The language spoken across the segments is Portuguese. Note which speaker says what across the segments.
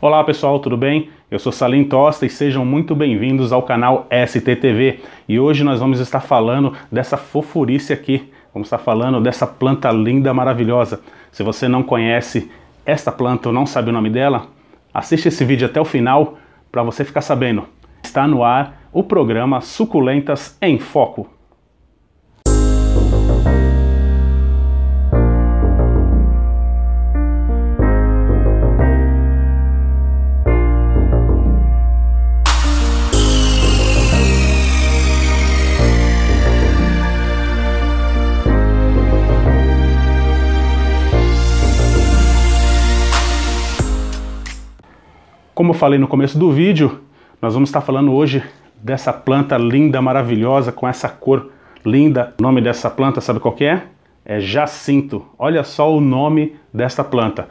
Speaker 1: Olá pessoal, tudo bem? Eu sou Salim Tosta e sejam muito bem-vindos ao canal STTV. E hoje nós vamos estar falando dessa fofurice aqui. Vamos estar falando dessa planta linda, maravilhosa. Se você não conhece esta planta ou não sabe o nome dela, assiste esse vídeo até o final para você ficar sabendo. Está no ar o programa Suculentas em Foco. falei no começo do vídeo, nós vamos estar falando hoje dessa planta linda, maravilhosa, com essa cor linda. O nome dessa planta, sabe qual é? É jacinto. Olha só o nome dessa planta.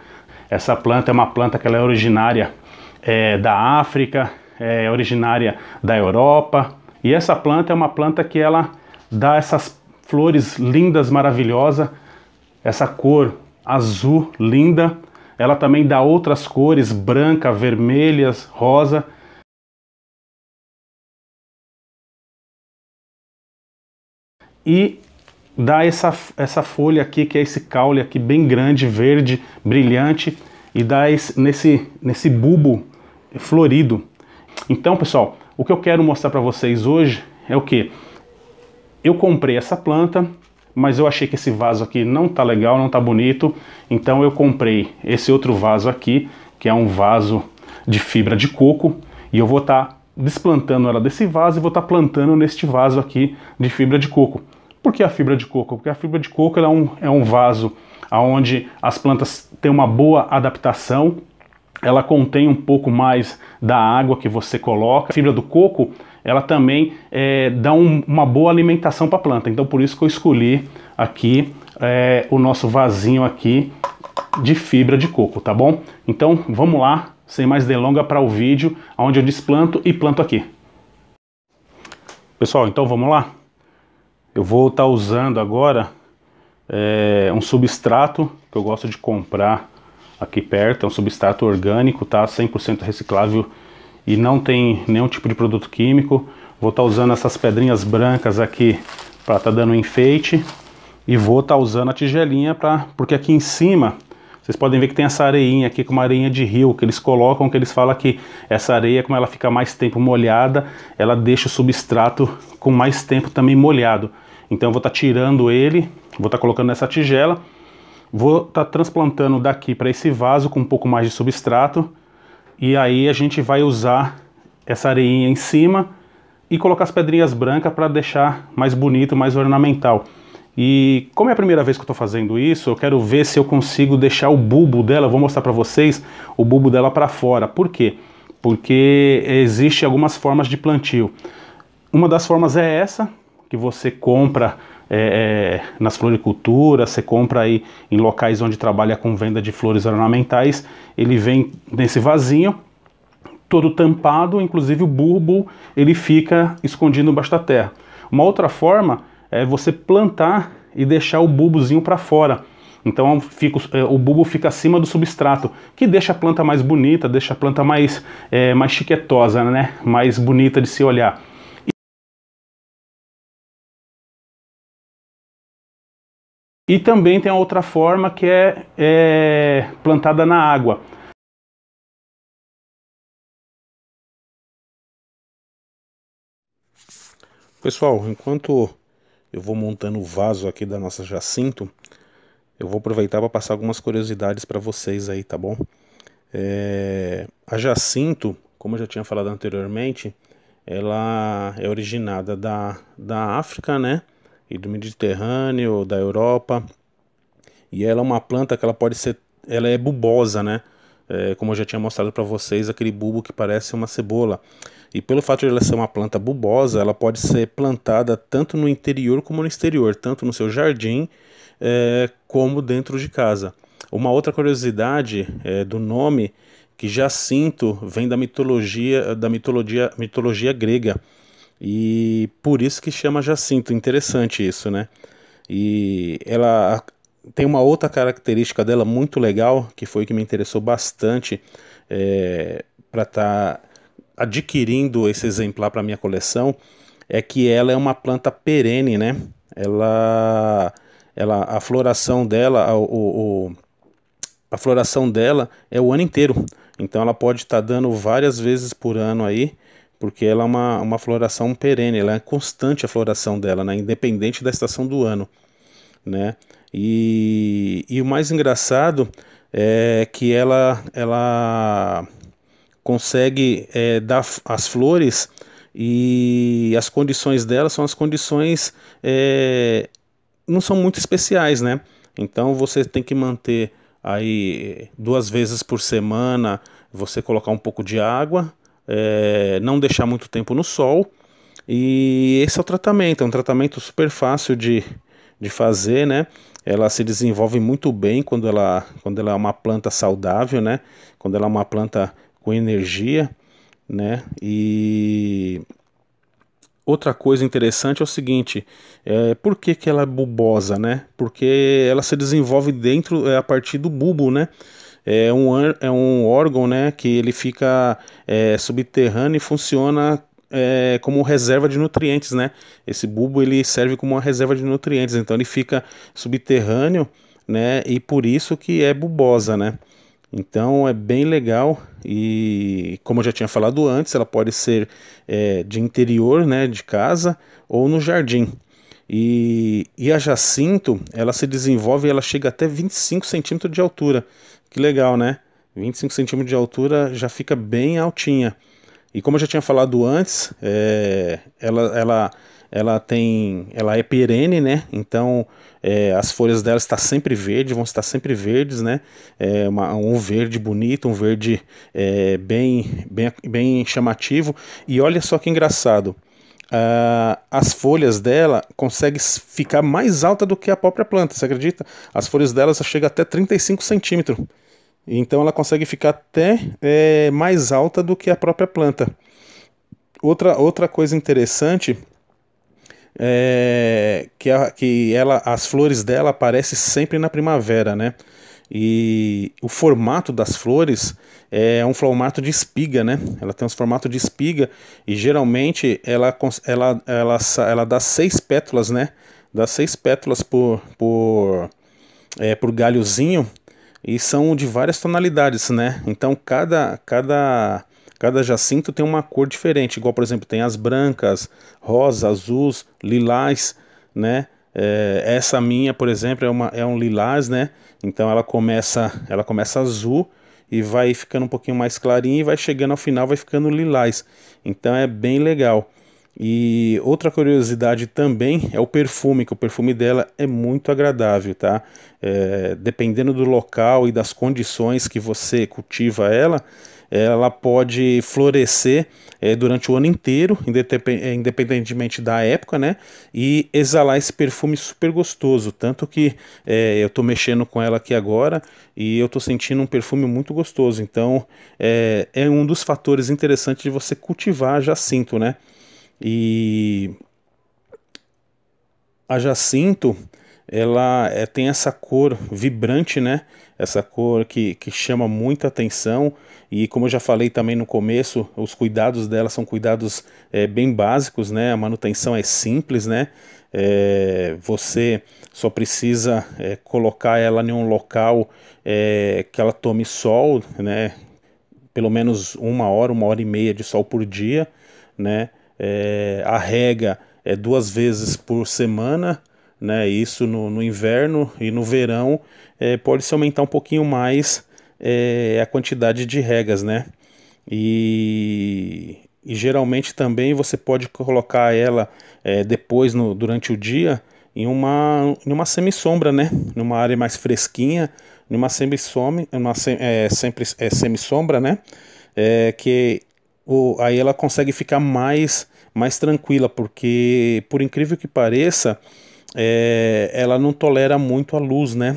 Speaker 1: Essa planta é uma planta que ela é originária é, da África, é originária da Europa. E essa planta é uma planta que ela dá essas flores lindas, maravilhosas, essa cor azul linda ela também dá outras cores, branca, vermelhas, rosa. E dá essa, essa folha aqui, que é esse caule aqui bem grande, verde, brilhante, e dá esse, nesse, nesse bulbo florido. Então, pessoal, o que eu quero mostrar para vocês hoje é o que? Eu comprei essa planta, mas eu achei que esse vaso aqui não tá legal, não tá bonito, então eu comprei esse outro vaso aqui, que é um vaso de fibra de coco, e eu vou estar tá desplantando ela desse vaso e vou estar tá plantando neste vaso aqui de fibra de coco. Por que a fibra de coco? Porque a fibra de coco é, um, é um vaso onde as plantas têm uma boa adaptação, ela contém um pouco mais da água que você coloca. A fibra do coco ela também é, dá um, uma boa alimentação para a planta. Então por isso que eu escolhi aqui é, o nosso vasinho aqui de fibra de coco, tá bom? Então vamos lá, sem mais delonga, para o vídeo onde eu desplanto e planto aqui. Pessoal, então vamos lá? Eu vou estar tá usando agora é, um substrato que eu gosto de comprar aqui perto, é um substrato orgânico, tá? 100% reciclável e não tem nenhum tipo de produto químico. Vou estar tá usando essas pedrinhas brancas aqui para estar tá dando um enfeite e vou estar tá usando a tigelinha para porque aqui em cima vocês podem ver que tem essa areinha aqui, com uma areinha de rio, que eles colocam, que eles falam que essa areia, como ela fica mais tempo molhada, ela deixa o substrato com mais tempo também molhado. Então eu vou estar tá tirando ele, vou estar tá colocando nessa tigela, vou estar tá transplantando daqui para esse vaso com um pouco mais de substrato, e aí a gente vai usar essa areinha em cima e colocar as pedrinhas brancas para deixar mais bonito, mais ornamental. E como é a primeira vez que eu estou fazendo isso, eu quero ver se eu consigo deixar o bulbo dela, eu vou mostrar para vocês, o bulbo dela para fora. Por quê? Porque existe algumas formas de plantio. Uma das formas é essa, que você compra é, é, nas floriculturas, você compra aí em locais onde trabalha com venda de flores ornamentais, ele vem nesse vasinho, todo tampado, inclusive o bulbo ele fica escondido embaixo da terra. Uma outra forma é você plantar e deixar o bulbozinho para fora. Então é fica, é, o bulbo fica acima do substrato, que deixa a planta mais bonita, deixa a planta mais, é, mais chiquetosa, né? mais bonita de se olhar. E também tem a outra forma que é, é plantada na água. Pessoal, enquanto eu vou montando o vaso aqui da nossa Jacinto, eu vou aproveitar para passar algumas curiosidades para vocês aí, tá bom? É, a Jacinto, como eu já tinha falado anteriormente, ela é originada da, da África, né? e do Mediterrâneo, da Europa. E ela é uma planta que ela pode ser, ela é bulbosa, né? É, como eu já tinha mostrado para vocês, aquele bulbo que parece uma cebola. E pelo fato de ela ser uma planta bulbosa, ela pode ser plantada tanto no interior como no exterior, tanto no seu jardim é, como dentro de casa. Uma outra curiosidade é, do nome que Jacinto vem da mitologia da mitologia, mitologia grega. E por isso que chama Jacinto, interessante isso, né? E ela tem uma outra característica dela muito legal, que foi que me interessou bastante é, para estar tá adquirindo esse exemplar para minha coleção, é que ela é uma planta perene, né? Ela, ela a floração dela, o, o a floração dela é o ano inteiro. Então ela pode estar tá dando várias vezes por ano aí porque ela é uma, uma floração perene, ela é constante a floração dela, né? independente da estação do ano. Né? E, e o mais engraçado é que ela, ela consegue é, dar as flores e as condições dela são as condições é, não são muito especiais, né? Então você tem que manter aí duas vezes por semana, você colocar um pouco de água, é, não deixar muito tempo no sol. E esse é o tratamento, é um tratamento super fácil de, de fazer, né? Ela se desenvolve muito bem quando ela, quando ela é uma planta saudável, né? Quando ela é uma planta com energia, né? E outra coisa interessante é o seguinte: é, por que, que ela é bulbosa, né? Porque ela se desenvolve dentro, é, a partir do bulbo, né? é um, é um órgão né, que ele fica é, subterrâneo e funciona é, como reserva de nutrientes, né? Esse bulbo ele serve como uma reserva de nutrientes, então ele fica subterrâneo, né? E por isso que é bubosa né? Então é bem legal e como eu já tinha falado antes, ela pode ser é, de interior, né, de casa ou no jardim. E, e a jacinto, ela se desenvolve e ela chega até 25 centímetros de altura. Que legal, né? 25 centímetros de altura já fica bem altinha. E como eu já tinha falado antes, é, ela, ela, ela tem, ela é perene, né? Então é, as folhas dela estão sempre verdes, vão estar sempre verdes, né? É uma, um verde bonito, um verde é, bem, bem, bem chamativo. E olha só que engraçado. Uh, as folhas dela conseguem ficar mais alta do que a própria planta, você acredita? As folhas dela chega até 35 centímetros. Então ela consegue ficar até é, mais alta do que a própria planta. Outra, outra coisa interessante é que, a, que ela, as flores dela aparecem sempre na primavera, né? E o formato das flores é um formato de espiga, né? Ela tem um formato de espiga e geralmente ela, ela, ela, ela dá seis pétalas, né? Dá seis pétalas por, por, é, por galhozinho e são de várias tonalidades, né? Então cada cada cada jacinto tem uma cor diferente, igual por exemplo tem as brancas, rosa, azuis, lilás, né? É, essa minha, por exemplo, é, uma, é um lilás, né? Então ela começa ela começa azul e vai ficando um pouquinho mais clarinha e vai chegando ao final vai ficando lilás. Então é bem legal. E outra curiosidade também é o perfume, que o perfume dela é muito agradável, tá? É, dependendo do local e das condições que você cultiva ela, ela pode florescer é, durante o ano inteiro, é, independentemente da época, né? E exalar esse perfume super gostoso. Tanto que é, eu tô mexendo com ela aqui agora e eu tô sentindo um perfume muito gostoso. Então é, é um dos fatores interessantes de você cultivar jacinto, né? E a Jacinto, ela é, tem essa cor vibrante, né? Essa cor que, que chama muita atenção. E como eu já falei também no começo, os cuidados dela são cuidados é, bem básicos, né? A manutenção é simples, né? É, você só precisa colocar ela em um local que ela tome sol, né? Pelo menos uma hora, uma hora e meia de sol por dia, né? é, a rega é duas vezes por semana, né? Isso no, no inverno e no verão é, pode se aumentar um pouquinho mais é, a quantidade de regas, né? E, e geralmente também você pode colocar ela é, depois no, durante o dia em uma, em uma semissombra, né? Numa área mais fresquinha, numa semissombra, uma sem, é, sempre é semissombra, né? É, que aí ela consegue ficar mais, mais tranquila, porque, por incrível que pareça, é, ela não tolera muito a luz, né?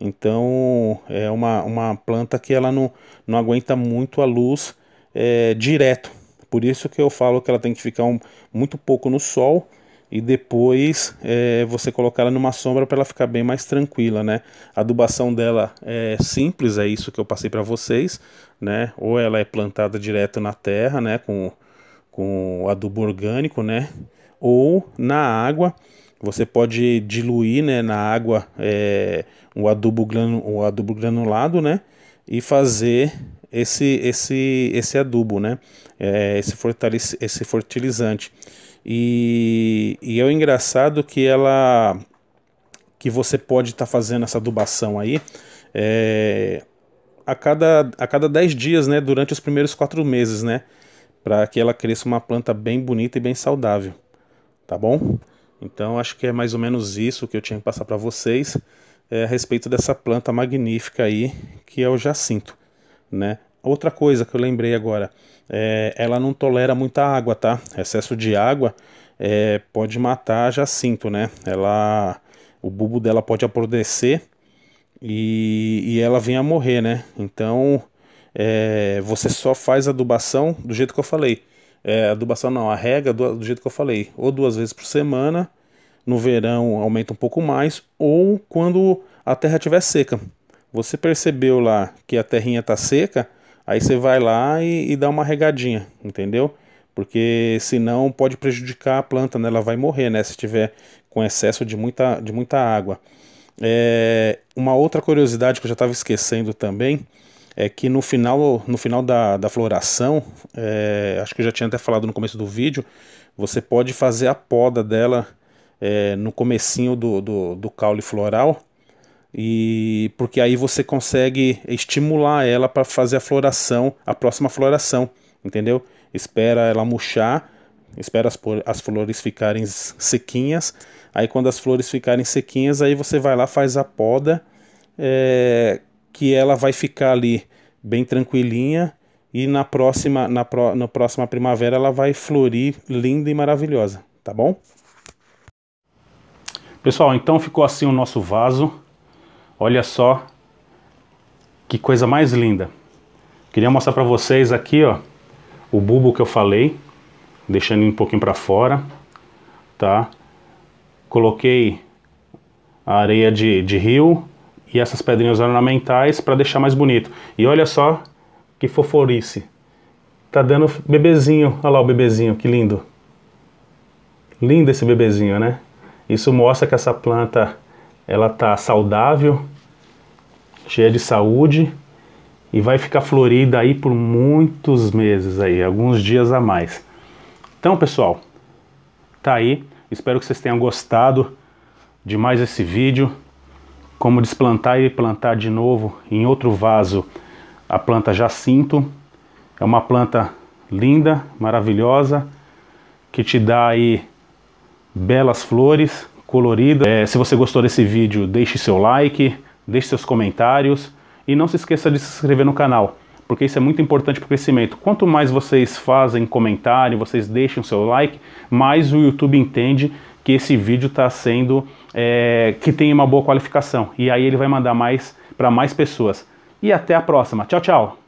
Speaker 1: Então é uma, uma planta que ela não, não aguenta muito a luz é, direto. Por isso que eu falo que ela tem que ficar um, muito pouco no sol e depois é, você colocar ela numa sombra para ela ficar bem mais tranquila, né? A adubação dela é simples, é isso que eu passei para vocês, né? Ou ela é plantada direto na terra, né? Com, com adubo orgânico, né? Ou na água, você pode diluir, né? Na água é, o, adubo granu, o adubo granulado, né? E fazer esse, esse, esse adubo, né? É, esse, esse fertilizante. E, e é o engraçado que ela que você pode estar tá fazendo essa adubação aí é, a cada a cada 10 dias, né, durante os primeiros quatro meses, né, para que ela cresça uma planta bem bonita e bem saudável, tá bom? Então acho que é mais ou menos isso que eu tinha que passar para vocês é, a respeito dessa planta magnífica aí que é o jacinto, né? outra coisa que eu lembrei agora, é, ela não tolera muita água, tá? Excesso de água é, pode matar jacinto, né? Ela, o bulbo dela pode apodrecer e, e ela vem a morrer, né? Então é, você só faz adubação do jeito que eu falei. É, adubação não, a rega do, do, jeito que eu falei, ou duas vezes por semana, no verão aumenta um pouco mais, ou quando a terra estiver seca. Você percebeu lá que a terrinha está seca, aí você vai lá e, e dá uma regadinha, entendeu? Porque senão pode prejudicar a planta, né? ela vai morrer né? se tiver com excesso de muita, de muita água. É, uma outra curiosidade que eu já estava esquecendo também é que no final, no final da, da floração, é, acho que eu já tinha até falado no começo do vídeo, você pode fazer a poda dela é, no comecinho do, do, do caule floral e porque aí você consegue estimular ela para fazer a floração, a próxima floração, entendeu? Espera ela murchar, espera as, as flores ficarem sequinhas, aí quando as flores ficarem sequinhas, aí você vai lá faz a poda, é, que ela vai ficar ali bem tranquilinha e na próxima na, pro, na próxima primavera ela vai florir linda e maravilhosa, tá bom? Pessoal, então ficou assim o nosso vaso. Olha só que coisa mais linda. Queria mostrar para vocês aqui, ó, o bulbo que eu falei, deixando ele um pouquinho para fora, tá? Coloquei a areia de, de rio e essas pedrinhas ornamentais para deixar mais bonito. E olha só que foforice. Tá dando bebezinho, olha lá o bebezinho, que lindo. Lindo esse bebezinho, né? Isso mostra que essa planta ela tá saudável, cheia de saúde e vai ficar florida aí por muitos meses aí, alguns dias a mais. Então, pessoal, tá aí. Espero que vocês tenham gostado de mais esse vídeo. Como desplantar e plantar de novo em outro vaso a planta jacinto. É uma planta linda, maravilhosa, que te dá aí belas flores colorida. É, se você gostou desse vídeo, deixe seu like, deixe seus comentários e não se esqueça de se inscrever no canal, porque isso é muito importante para o crescimento. Quanto mais vocês fazem comentário, vocês deixam seu like, mais o YouTube entende que esse vídeo está sendo é, que tem uma boa qualificação e aí ele vai mandar mais para mais pessoas. E até a próxima. Tchau, tchau.